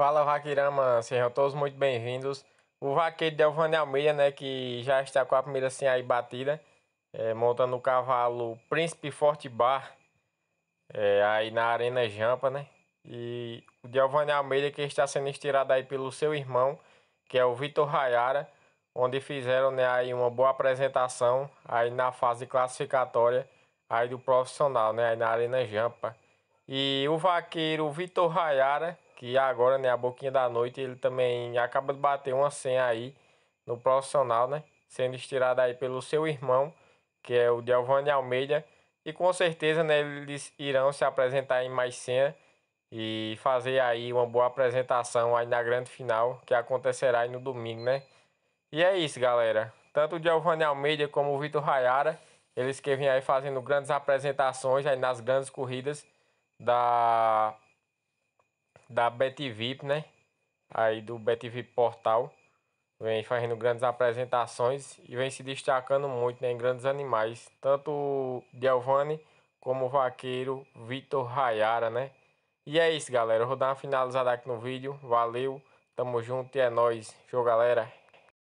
Fala Vaqueirama, sejam todos muito bem-vindos. O vaqueiro Delvan de Almeida, né, que já está com a primeira senha aí batida, é, montando o cavalo Príncipe Forte Bar, é, aí na Arena Jampa, né? E o Delvan Almeida que está sendo estirado aí pelo seu irmão, que é o Vitor Rayara, onde fizeram né, aí uma boa apresentação aí na fase classificatória aí do profissional, né, aí na Arena Jampa. E o vaqueiro Vitor Rayara que agora, né, a boquinha da noite, ele também acaba de bater uma senha aí no profissional, né? Sendo estirado aí pelo seu irmão, que é o Delvani Almeida. E com certeza, né, eles irão se apresentar em mais senha e fazer aí uma boa apresentação aí na grande final, que acontecerá aí no domingo, né? E é isso, galera. Tanto o Giovanni Almeida como o Vitor Rayara, eles que vêm aí fazendo grandes apresentações aí nas grandes corridas da da BetVip, né? Aí do BetVip Portal. Vem fazendo grandes apresentações e vem se destacando muito né, em grandes animais. Tanto Delvani como o vaqueiro Vitor Rayara, né? E é isso, galera. Eu vou dar uma finalizada aqui no vídeo. Valeu, tamo junto e é nóis. Show, galera.